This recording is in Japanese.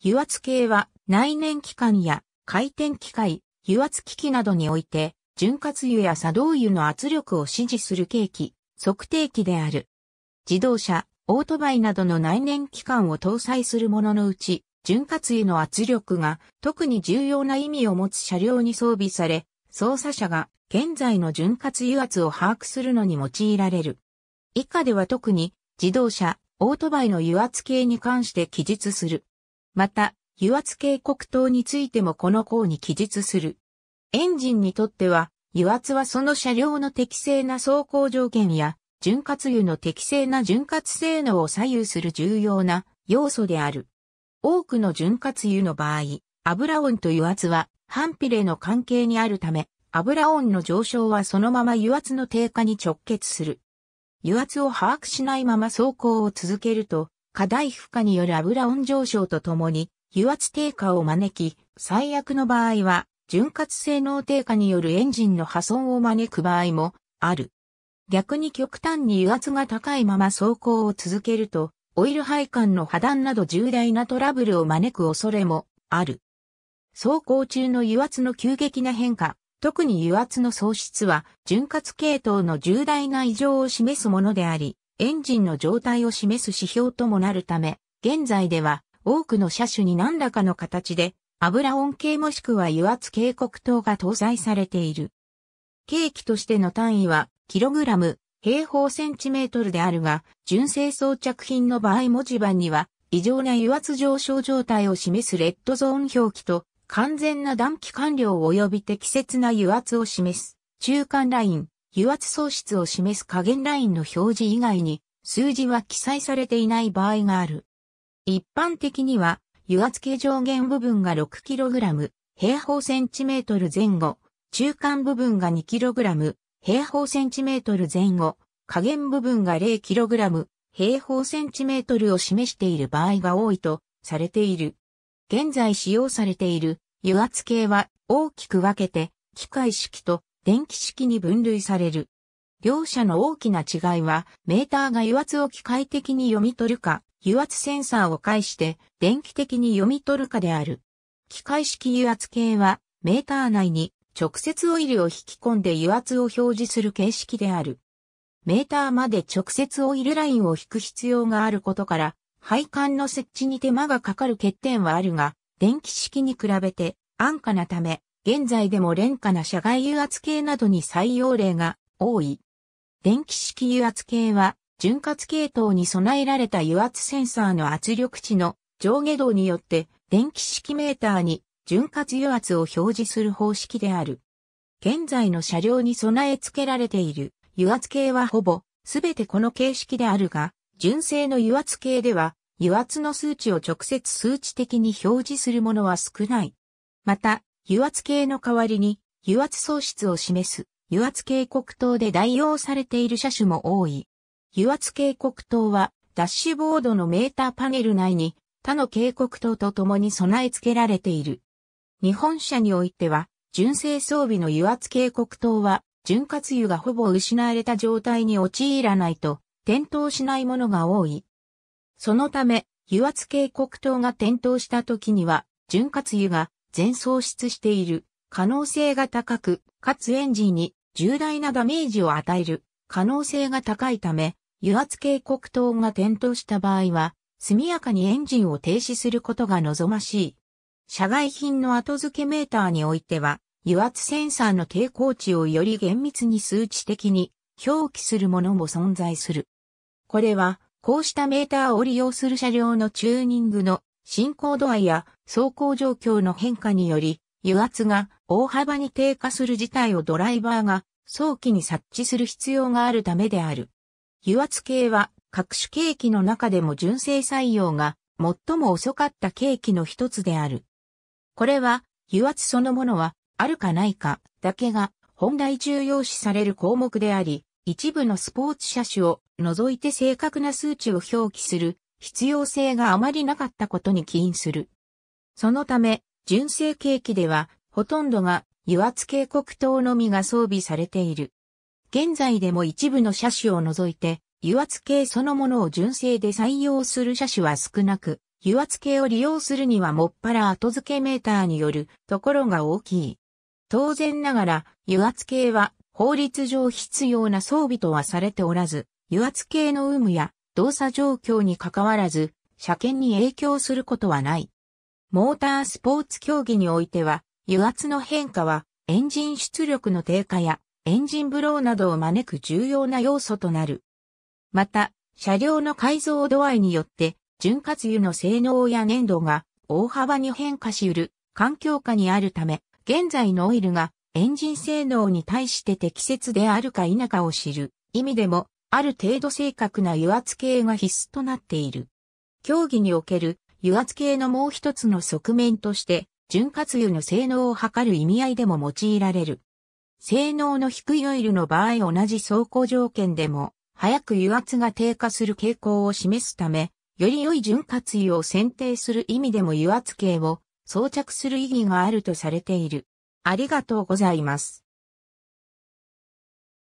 油圧計は内燃機関や回転機械、油圧機器などにおいて、潤滑油や作動油の圧力を指示する計器、測定器である。自動車、オートバイなどの内燃機関を搭載するもののうち、潤滑油の圧力が特に重要な意味を持つ車両に装備され、操作者が現在の潤滑油圧を把握するのに用いられる。以下では特に自動車、オートバイの油圧計に関して記述する。また、油圧警告灯についてもこの項に記述する。エンジンにとっては、油圧はその車両の適正な走行条件や、潤滑油の適正な潤滑性能を左右する重要な要素である。多くの潤滑油の場合、油温と油圧は反比例の関係にあるため、油温の上昇はそのまま油圧の低下に直結する。油圧を把握しないまま走行を続けると、過大負荷による油温上昇とともに、油圧低下を招き、最悪の場合は、潤滑性能低下によるエンジンの破損を招く場合もある。逆に極端に油圧が高いまま走行を続けると、オイル配管の破断など重大なトラブルを招く恐れもある。走行中の油圧の急激な変化、特に油圧の喪失は、潤滑系統の重大な異常を示すものであり、エンジンの状態を示す指標ともなるため、現在では多くの車種に何らかの形で油音計もしくは油圧警告灯が搭載されている。計器としての単位は、キログラム、平方センチメートルであるが、純正装着品の場合文字盤には、異常な油圧上昇状態を示すレッドゾーン表記と、完全な暖気完了及び適切な油圧を示す、中間ライン、油圧喪失を示す加減ラインの表示以外に、数字は記載されていない場合がある。一般的には、油圧計上限部分が 6kg、平方センチメートル前後、中間部分が 2kg、平方センチメートル前後、加減部分が 0kg、平方センチメートルを示している場合が多いとされている。現在使用されている油圧計は大きく分けて機械式と電気式に分類される。両者の大きな違いは、メーターが油圧を機械的に読み取るか、油圧センサーを介して電気的に読み取るかである。機械式油圧計は、メーター内に直接オイルを引き込んで油圧を表示する形式である。メーターまで直接オイルラインを引く必要があることから、配管の設置に手間がかかる欠点はあるが、電気式に比べて安価なため、現在でも廉価な社外油圧計などに採用例が多い。電気式油圧計は、潤滑系統に備えられた油圧センサーの圧力値の上下動によって、電気式メーターに潤滑油圧を表示する方式である。現在の車両に備え付けられている油圧計はほぼ全てこの形式であるが、純正の油圧計では油圧の数値を直接数値的に表示するものは少ない。また、油圧計の代わりに、油圧喪失を示す、油圧警告灯で代用されている車種も多い。油圧警告灯は、ダッシュボードのメーターパネル内に、他の警告灯と共に備え付けられている。日本車においては、純正装備の油圧警告灯は、潤滑油がほぼ失われた状態に陥らないと、点灯しないものが多い。そのため、油圧警告灯が点灯した時には、潤滑油が全喪失している可能性が高く、かつエンジンに重大なダメージを与える可能性が高いため、油圧警告灯が点灯した場合は、速やかにエンジンを停止することが望ましい。社外品の後付けメーターにおいては、油圧センサーの抵抗値をより厳密に数値的に表記するものも存在する。これは、こうしたメーターを利用する車両のチューニングの進行度合いや走行状況の変化により、油圧が大幅に低下する事態をドライバーが早期に察知する必要があるためである。油圧計は各種計器の中でも純正採用が最も遅かった計器の一つである。これは油圧そのものはあるかないかだけが本来重要視される項目であり、一部のスポーツ車種を除いて正確な数値を表記する必要性があまりなかったことに起因する。そのため、純正ケーキでは、ほとんどが油圧警告灯のみが装備されている。現在でも一部の車種を除いて、油圧系そのものを純正で採用する車種は少なく、油圧系を利用するにはもっぱら後付けメーターによるところが大きい。当然ながら、油圧系は法律上必要な装備とはされておらず、油圧系の有無や動作状況に関わらず、車検に影響することはない。モータースポーツ競技においては、油圧の変化は、エンジン出力の低下や、エンジンブローなどを招く重要な要素となる。また、車両の改造度合いによって、潤滑油の性能や粘度が大幅に変化しうる環境下にあるため、現在のオイルがエンジン性能に対して適切であるか否かを知る意味でもある程度正確な油圧計が必須となっている。競技における油圧計のもう一つの側面として、潤滑油の性能を測る意味合いでも用いられる。性能の低いオイルの場合同じ走行条件でも、早く油圧が低下する傾向を示すため、より良い潤滑油を選定する意味でも油圧計を装着する意義があるとされている。ありがとうございます。